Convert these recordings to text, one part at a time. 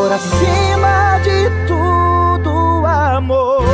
amor acima de tudo, amor.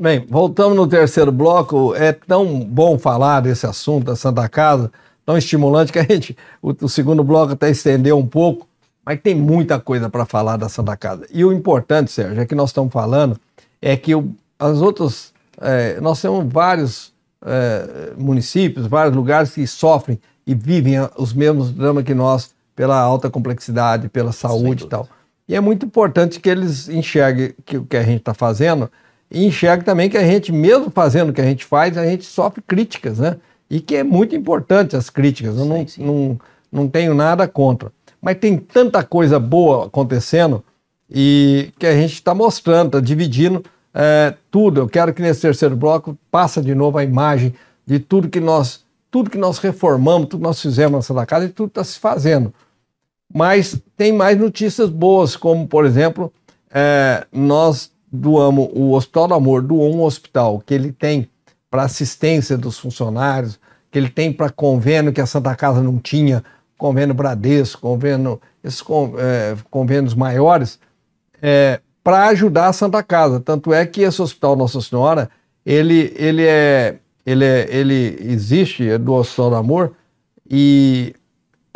Bem, voltamos no terceiro bloco. É tão bom falar desse assunto da Santa Casa, tão estimulante que a gente, o, o segundo bloco até estendeu um pouco, mas tem muita coisa para falar da Santa Casa. E o importante, Sérgio, é que nós estamos falando é que o, as outras, é, nós temos vários é, municípios, vários lugares que sofrem e vivem os mesmos dramas que nós pela alta complexidade, pela saúde e tal. E é muito importante que eles enxerguem que o que a gente está fazendo e enxerguem também que a gente, mesmo fazendo o que a gente faz, a gente sofre críticas, né? E que é muito importante as críticas, eu não, sim. não, não tenho nada contra. Mas tem tanta coisa boa acontecendo e que a gente está mostrando, está dividindo é, tudo. Eu quero que nesse terceiro bloco passe de novo a imagem de tudo que nós, tudo que nós reformamos, tudo que nós fizemos na Santa Casa e tudo está se fazendo. Mas tem mais notícias boas, como, por exemplo, é, nós doamos o Hospital do Amor, doou um hospital que ele tem para assistência dos funcionários, que ele tem para convênio que a Santa Casa não tinha, convênio Bradesco, convênio, esses é, convênios maiores, é, para ajudar a Santa Casa. Tanto é que esse hospital Nossa Senhora, ele, ele, é, ele, é, ele existe, é do Hospital do Amor, e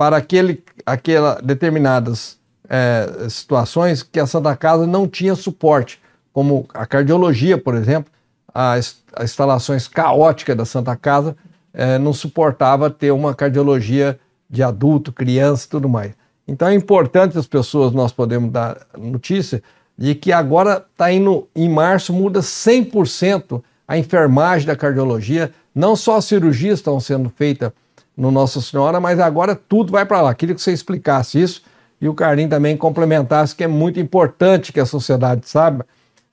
para aquele, aquela, determinadas é, situações que a Santa Casa não tinha suporte, como a cardiologia, por exemplo, as, as instalações caóticas da Santa Casa é, não suportava ter uma cardiologia de adulto, criança e tudo mais. Então é importante as pessoas, nós podemos dar notícia de que agora está indo, em março muda 100% a enfermagem da cardiologia, não só as cirurgias estão sendo feitas no Nossa Senhora, mas agora tudo vai para lá. Queria que você explicasse isso e o Carlinho também complementasse que é muito importante que a sociedade saiba,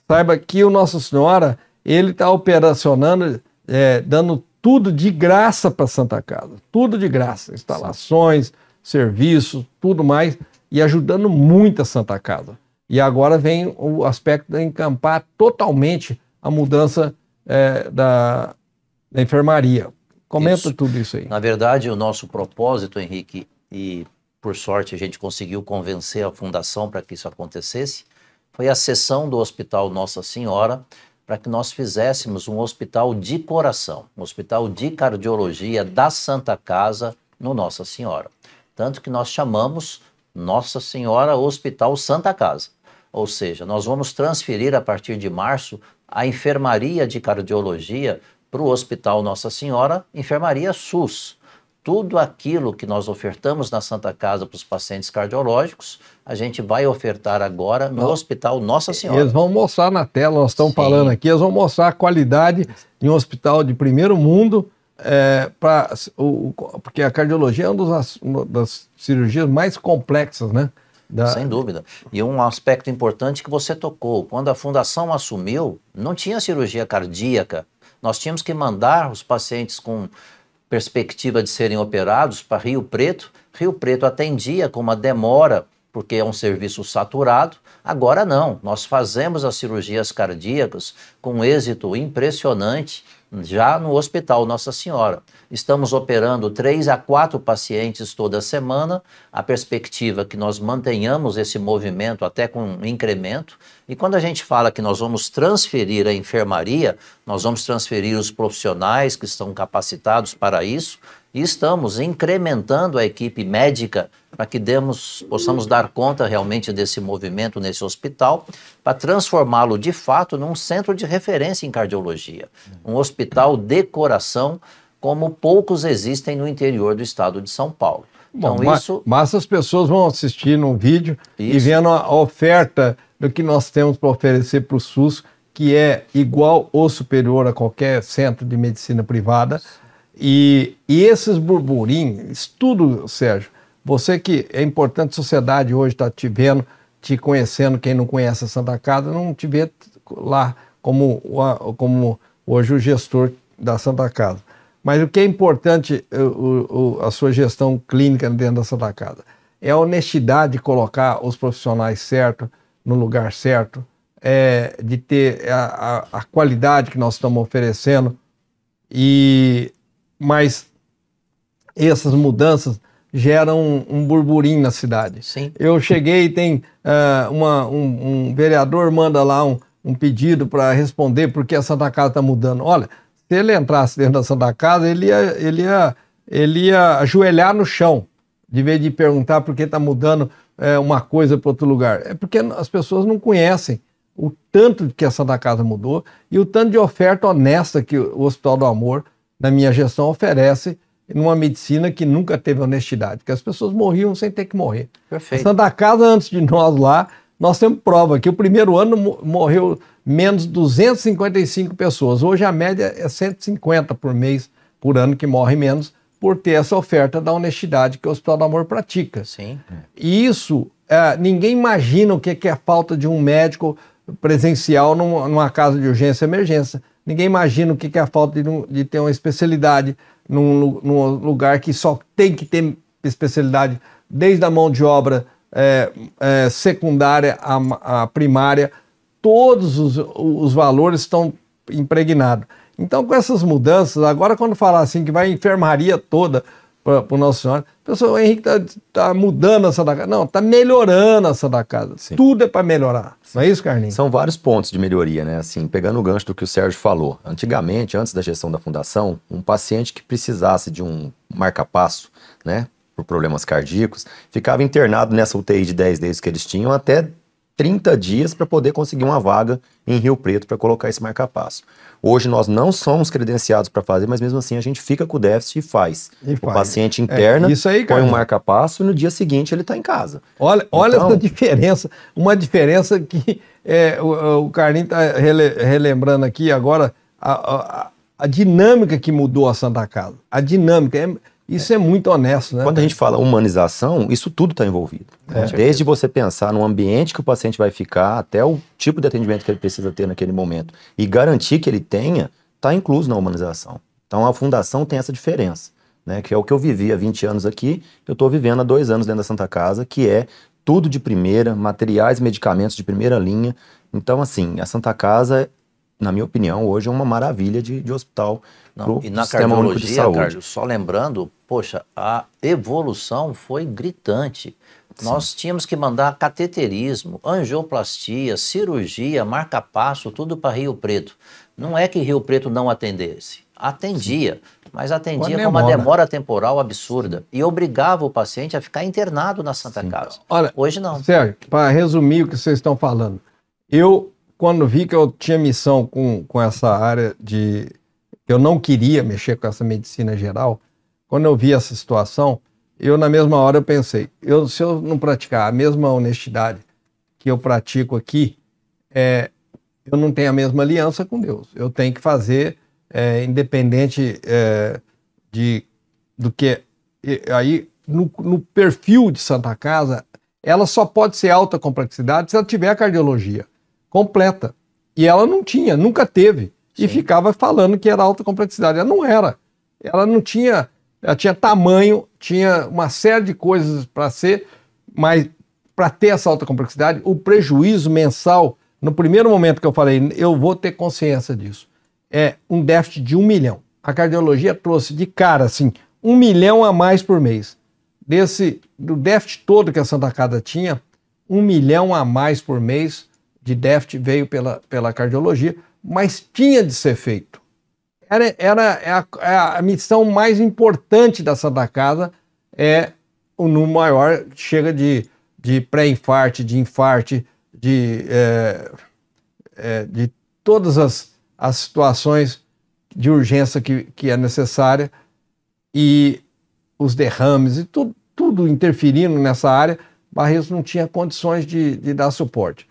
saiba que o Nossa Senhora ele está operacionando, é, dando tudo de graça para Santa Casa, tudo de graça, instalações, serviços, tudo mais, e ajudando muito a Santa Casa. E agora vem o aspecto de encampar totalmente a mudança é, da, da enfermaria. Comenta isso. tudo isso aí. Na verdade, o nosso propósito, Henrique, e por sorte a gente conseguiu convencer a fundação para que isso acontecesse, foi a cessão do Hospital Nossa Senhora para que nós fizéssemos um hospital de coração, um hospital de cardiologia da Santa Casa no Nossa Senhora. Tanto que nós chamamos Nossa Senhora Hospital Santa Casa. Ou seja, nós vamos transferir a partir de março a enfermaria de cardiologia para o Hospital Nossa Senhora, Enfermaria SUS. Tudo aquilo que nós ofertamos na Santa Casa para os pacientes cardiológicos, a gente vai ofertar agora no Não. Hospital Nossa Senhora. Eles vão mostrar na tela, nós estamos Sim. falando aqui, eles vão mostrar a qualidade de um hospital de primeiro mundo, é, pra, o, porque a cardiologia é uma das, uma das cirurgias mais complexas, né? Da... Sem dúvida. E um aspecto importante que você tocou, quando a fundação assumiu, não tinha cirurgia cardíaca nós tínhamos que mandar os pacientes com perspectiva de serem operados para Rio Preto. Rio Preto atendia com uma demora, porque é um serviço saturado. Agora não, nós fazemos as cirurgias cardíacas com um êxito impressionante já no Hospital Nossa Senhora. Estamos operando três a quatro pacientes toda semana. A perspectiva é que nós mantenhamos esse movimento até com um incremento. E quando a gente fala que nós vamos transferir a enfermaria, nós vamos transferir os profissionais que estão capacitados para isso e estamos incrementando a equipe médica para que demos, possamos dar conta realmente desse movimento nesse hospital, para transformá-lo de fato num centro de referência em cardiologia, um hospital de coração, como poucos existem no interior do estado de São Paulo. então, mas, isso... mas as pessoas vão assistir no vídeo isso. e vendo a oferta do que nós temos para oferecer para o SUS, que é igual ou superior a qualquer centro de medicina privada. E, e esses burburinhos, tudo, Sérgio, você que é importante, a sociedade hoje está te vendo, te conhecendo, quem não conhece a Santa Casa, não te vê lá como, como hoje o gestor da Santa Casa. Mas o que é importante o, o, a sua gestão clínica dentro da Santa Casa? É a honestidade de colocar os profissionais certos, no lugar certo, é, de ter a, a, a, qualidade que nós estamos oferecendo. E mas essas mudanças geram um, um burburinho na cidade. Sim. Eu cheguei, tem uh, uma, um, um, vereador manda lá um, um pedido para responder porque a Santa Casa está mudando. Olha, se ele entrasse dentro da Santa Casa, ele ia, ele ia, ele ia ajoelhar no chão, de vez de perguntar por que está mudando é, uma coisa para outro lugar. É porque as pessoas não conhecem o tanto que a Santa Casa mudou e o tanto de oferta honesta que o Hospital do Amor na minha gestão, oferece numa medicina que nunca teve honestidade, que as pessoas morriam sem ter que morrer. Perfeito. A Santa Casa, antes de nós lá, nós temos prova que o primeiro ano morreu menos 255 pessoas. Hoje a média é 150 por mês, por ano, que morre menos, por ter essa oferta da honestidade que o Hospital do Amor pratica. Sim. E isso, é, ninguém imagina o que é, é a falta de um médico presencial numa casa de urgência e emergência. Ninguém imagina o que, é a falta de, de ter uma especialidade num, num, lugar que só tem que ter especialidade, desde a mão de obra é, é, secundária à, à, primária, todos os, os valores estão impregnados. Então, com essas mudanças, agora quando falar assim que vai enfermaria toda, para o Nosso Senhor. Pessoal, o Henrique está tá mudando a Santa Casa. Não, está melhorando a Santa Casa. Sim. Tudo é para melhorar. Sim. Não é isso, Carlinhos? São vários pontos de melhoria, né? Assim, pegando o gancho do que o Sérgio falou. Antigamente, antes da gestão da fundação, um paciente que precisasse de um marca-passo, né? Por problemas cardíacos, ficava internado nessa UTI de 10 dias que eles tinham até 30 dias para poder conseguir uma vaga em Rio Preto para colocar esse marca-passo. Hoje nós não somos credenciados para fazer, mas mesmo assim a gente fica com o déficit e faz. E o faz. paciente é, interna é, isso aí, põe um marca-passo e no dia seguinte ele está em casa. Olha, olha então, essa diferença, uma diferença que é, o, o Carlinho está rele, relembrando aqui agora, a, a, a dinâmica que mudou a Santa Casa. A dinâmica é isso é muito honesto, né? Quando a gente fala humanização, isso tudo está envolvido. É. Desde você pensar no ambiente que o paciente vai ficar, até o tipo de atendimento que ele precisa ter naquele momento e garantir que ele tenha, está incluso na humanização. Então a fundação tem essa diferença, né? Que é o que eu vivi há 20 anos aqui, eu estou vivendo há dois anos dentro da Santa Casa, que é tudo de primeira, materiais, medicamentos de primeira linha. Então, assim, a Santa Casa, na minha opinião, hoje é uma maravilha de, de hospital não, e na Sistema cardiologia, Carlos, só lembrando, poxa, a evolução foi gritante. Sim. Nós tínhamos que mandar cateterismo, angioplastia, cirurgia, marca-passo, tudo para Rio Preto. Não é que Rio Preto não atendesse. Atendia, Sim. mas atendia com uma demora temporal absurda e obrigava o paciente a ficar internado na Santa Sim. Casa. Olha, Hoje não. Sérgio, para resumir o que vocês estão falando, eu, quando vi que eu tinha missão com, com essa área de eu não queria mexer com essa medicina geral, quando eu vi essa situação, eu na mesma hora eu pensei, eu, se eu não praticar a mesma honestidade que eu pratico aqui, é, eu não tenho a mesma aliança com Deus. Eu tenho que fazer é, independente é, de do que aí no, no, perfil de Santa Casa, ela só pode ser alta complexidade se ela tiver a cardiologia completa. E ela não tinha, nunca teve e ficava falando que era alta complexidade. Ela não era. Ela não tinha. Ela tinha tamanho, tinha uma série de coisas para ser, mas para ter essa alta complexidade, o prejuízo mensal, no primeiro momento que eu falei, eu vou ter consciência disso, é um déficit de um milhão. A cardiologia trouxe de cara, assim, um milhão a mais por mês. Desse, do déficit todo que a Santa Casa tinha, um milhão a mais por mês de déficit veio pela, pela cardiologia, mas tinha de ser feito. Era, era é é a, a missão mais importante da Santa Casa é o número maior, chega de, de pré-infarte, de infarte, de, é, é, de todas as, as situações de urgência que, que é necessária e os derrames e tudo, tudo interferindo nessa área, Barreiros não tinha condições de, de dar suporte.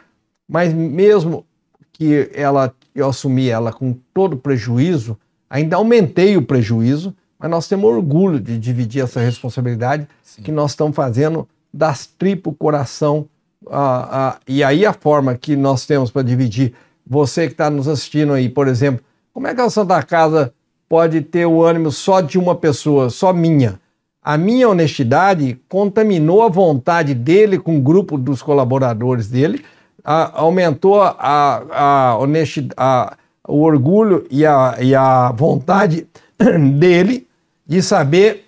Mas mesmo que ela eu assumi ela com todo prejuízo, ainda aumentei o prejuízo, mas nós temos orgulho de dividir essa responsabilidade Sim. que nós estamos fazendo das tripas, coração. e aí a forma que nós temos para dividir, você que está nos assistindo aí, por exemplo, como é que a Santa Casa pode ter o ânimo só de uma pessoa, só minha? A minha honestidade contaminou a vontade dele com o grupo dos colaboradores dele a, aumentou a, a honestidade, o orgulho e a, e a vontade dele de saber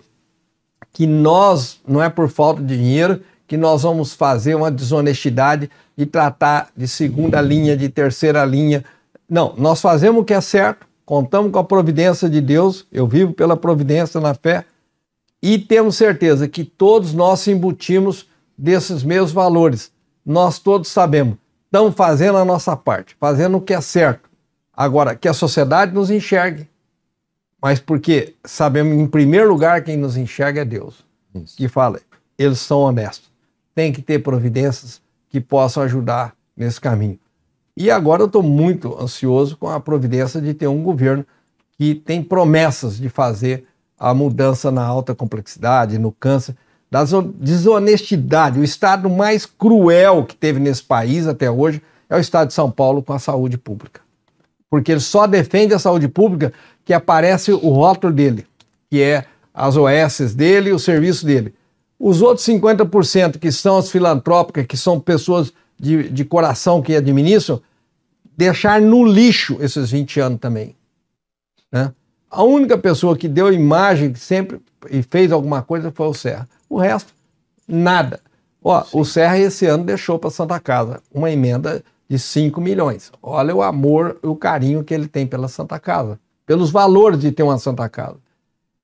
que nós, não é por falta de dinheiro, que nós vamos fazer uma desonestidade e tratar de segunda linha, de terceira linha. Não, nós fazemos o que é certo, contamos com a providência de Deus, eu vivo pela providência na fé, e temos certeza que todos nós se embutimos desses mesmos valores. Nós todos sabemos estamos fazendo a nossa parte, fazendo o que é certo. Agora, que a sociedade nos enxergue. Mas porque sabemos, em primeiro lugar, quem nos enxerga é Deus. Isso. Que fala, eles são honestos. Tem que ter providências que possam ajudar nesse caminho. E agora eu estou muito ansioso com a providência de ter um governo que tem promessas de fazer a mudança na alta complexidade, no câncer da desonestidade, o estado mais cruel que teve nesse país até hoje é o estado de São Paulo com a saúde pública. Porque ele só defende a saúde pública que aparece o rótulo dele, que é as OSs dele, o serviço dele. Os outros 50% que são as filantrópicas, que são pessoas de, de coração que administram, deixar no lixo esses 20 anos também. Né? A única pessoa que deu imagem sempre e fez alguma coisa foi o Serra. O resto, nada. Ó, o Serra esse ano deixou para Santa Casa uma emenda de 5 milhões. Olha o amor, o carinho que ele tem pela Santa Casa, pelos valores de ter uma Santa Casa.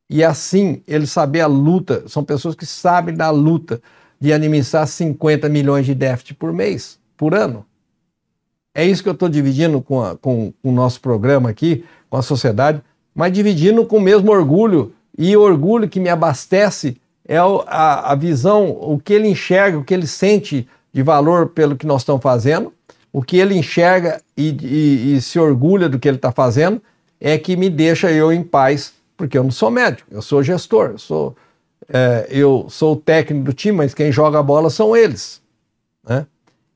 E assim, ele saber a luta, são pessoas que sabem da luta de administrar 50 milhões de déficit por mês, por ano. É isso que eu estou dividindo com, a, com, com o nosso programa aqui, com a sociedade, mas dividindo com o mesmo orgulho e orgulho que me abastece é a, a visão, o que ele enxerga, o que ele sente de valor pelo que nós estamos fazendo, o que ele enxerga e, e, e se orgulha do que ele está fazendo, é que me deixa eu em paz, porque eu não sou médico, eu sou gestor, eu sou, é, eu sou o técnico do time, mas quem joga a bola são eles. Né?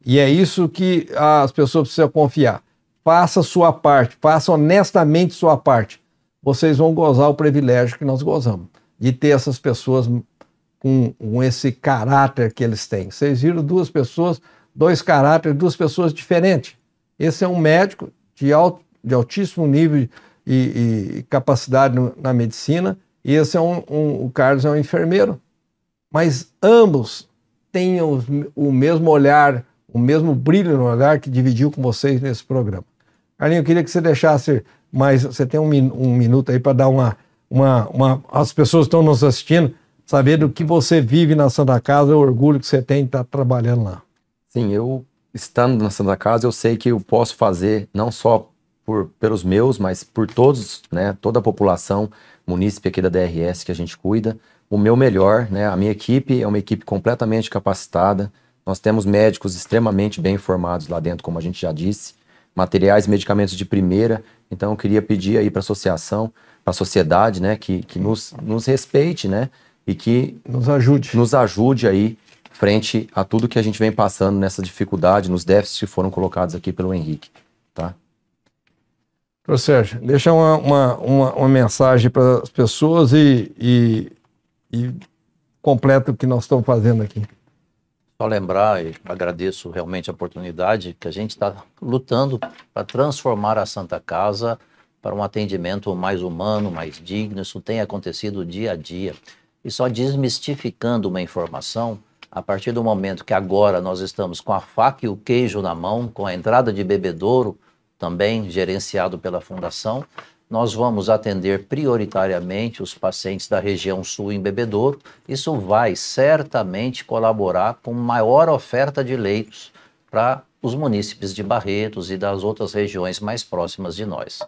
E é isso que as pessoas precisam confiar. Faça sua parte, faça honestamente sua parte. Vocês vão gozar o privilégio que nós gozamos de ter essas pessoas com, com esse caráter que eles têm. Vocês viram duas pessoas, dois caráteres, duas pessoas diferentes. Esse é um médico de, alto, de altíssimo nível e, e capacidade no, na medicina, e esse é um, um, o Carlos é um enfermeiro. Mas ambos têm o, o mesmo olhar, o mesmo brilho no olhar que dividiu com vocês nesse programa. Carlinho, eu queria que você deixasse mais. Você tem um, um minuto aí para dar uma, uma, uma. As pessoas estão nos assistindo saber do que você vive na Santa Casa, o orgulho que você tem de estar tá trabalhando lá. Sim, eu estando na Santa Casa, eu sei que eu posso fazer não só por, pelos meus, mas por todos, né, toda a população munícipe aqui da DRS que a gente cuida, o meu melhor, né? A minha equipe é uma equipe completamente capacitada. Nós temos médicos extremamente bem formados lá dentro, como a gente já disse, materiais, medicamentos de primeira. Então eu queria pedir aí para a associação, para a sociedade, né, que, que nos, nos respeite, né? e que nos ajude, nos ajude aí frente a tudo que a gente vem passando nessa dificuldade, nos déficits que foram colocados aqui pelo Henrique, tá? Ô Sérgio, deixa uma, uma, uma, uma mensagem para as pessoas e, e, e completa o que nós estamos fazendo aqui. Só lembrar, e agradeço realmente a oportunidade, que a gente está lutando para transformar a Santa Casa para um atendimento mais humano, mais digno. Isso tem acontecido dia a dia e só desmistificando uma informação a partir do momento que agora nós estamos com a faca e o queijo na mão, com a entrada de bebedouro, também gerenciado pela Fundação, nós vamos atender prioritariamente os pacientes da região sul em bebedouro. Isso vai certamente colaborar com maior oferta de leitos para os munícipes de Barretos e das outras regiões mais próximas de nós.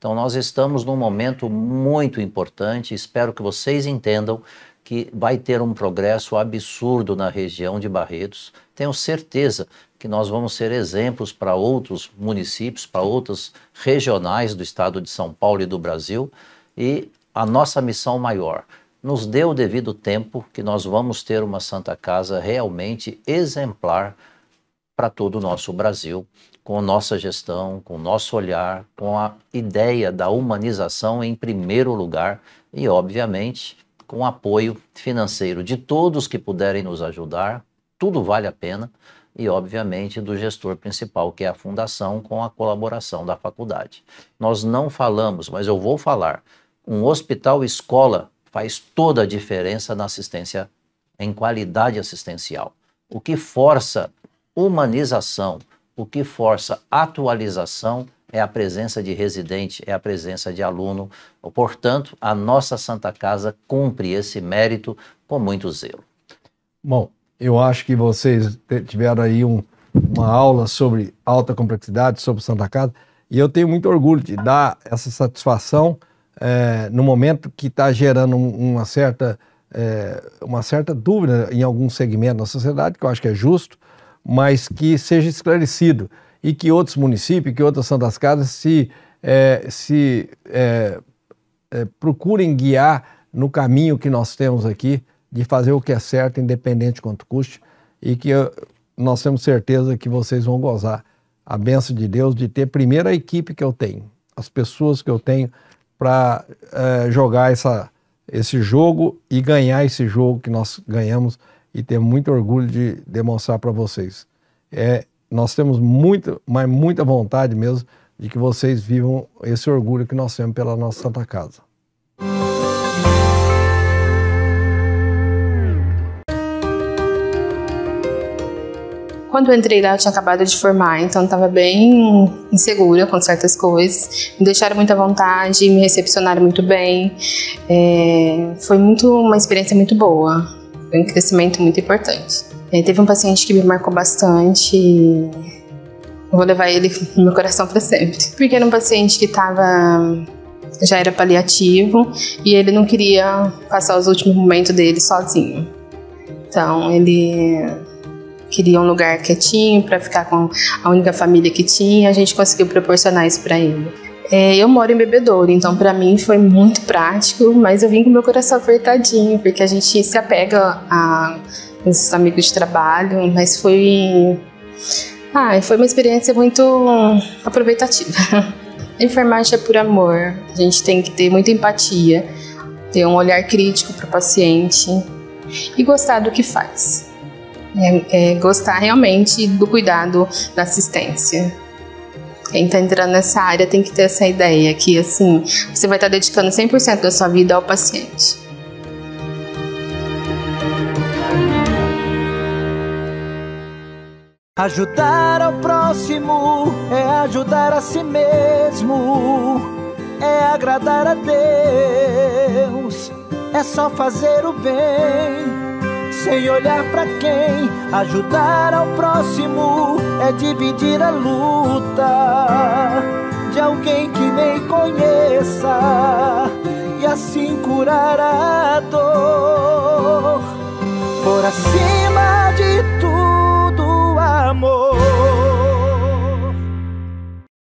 Então, nós estamos num momento muito importante. Espero que vocês entendam que vai ter um progresso absurdo na região de Barretos. Tenho certeza que nós vamos ser exemplos para outros municípios, para outras regionais do estado de São Paulo e do Brasil. E a nossa missão maior, nos dê o devido tempo que nós vamos ter uma Santa Casa realmente exemplar para todo o nosso Brasil, com a nossa gestão, com o nosso olhar, com a ideia da humanização em primeiro lugar e, obviamente, com apoio financeiro de todos que puderem nos ajudar, tudo vale a pena, e, obviamente, do gestor principal, que é a fundação, com a colaboração da faculdade. Nós não falamos, mas eu vou falar, um hospital-escola faz toda a diferença na assistência, em qualidade assistencial, o que força humanização, o que força atualização é a presença de residente, é a presença de aluno. Portanto, a nossa Santa Casa cumpre esse mérito com muito zelo. Bom, eu acho que vocês tiveram aí um, uma aula sobre alta complexidade, sobre Santa Casa, e eu tenho muito orgulho de dar essa satisfação é, no momento que está gerando uma certa, é, uma certa dúvida em algum segmento da sociedade, que eu acho que é justo, mas que seja esclarecido e que outros municípios, que outras Santas Casas se, é, se é, é, procurem guiar no caminho que nós temos aqui de fazer o que é certo, independente quanto custe, e que eu, eh, nós temos certeza que vocês vão gozar a benção de Deus de ter primeiro a equipe que eu tenho, as pessoas que eu tenho para eh, jogar essa, esse jogo e ganhar esse jogo que nós ganhamos e ter muito orgulho de demonstrar para vocês. É, nós temos muito, mas muita vontade mesmo de que vocês vivam esse orgulho que nós temos pela nossa Santa Casa. Quando eu entrei lá, eu tinha acabado de formar, então estava bem insegura com certas coisas. Me deixaram muito à vontade, me recepcionaram muito bem. É, foi muito uma experiência muito boa um crescimento muito importante. E teve um paciente que me marcou bastante e vou levar ele no meu coração para sempre. Porque era um paciente que estava já era paliativo e ele não queria passar os últimos momentos dele sozinho. Então ele queria um lugar quietinho para ficar com a única família que tinha. A gente conseguiu proporcionar isso para ele. É, eu moro em Bebedouro, então para mim foi muito prático, mas eu vim com meu coração apertadinho, porque a gente se apega a esses amigos de trabalho, mas foi. Ah, foi uma experiência muito aproveitativa. Enfermagem é por amor, a gente tem que ter muita empatia, ter um olhar crítico para o paciente e gostar do que faz. É, é, gostar realmente do cuidado da assistência. Quem está entrando nessa área tem que ter essa ideia que, assim, você vai estar tá dedicando 100% da sua vida ao paciente. Ajudar ao próximo é ajudar a si mesmo, é agradar a Deus, é só fazer o bem, sem olhar para quem. Ajudar ao próximo é dividir a luta de alguém que nem conheça e assim curar a dor. Por acima de tudo, amor.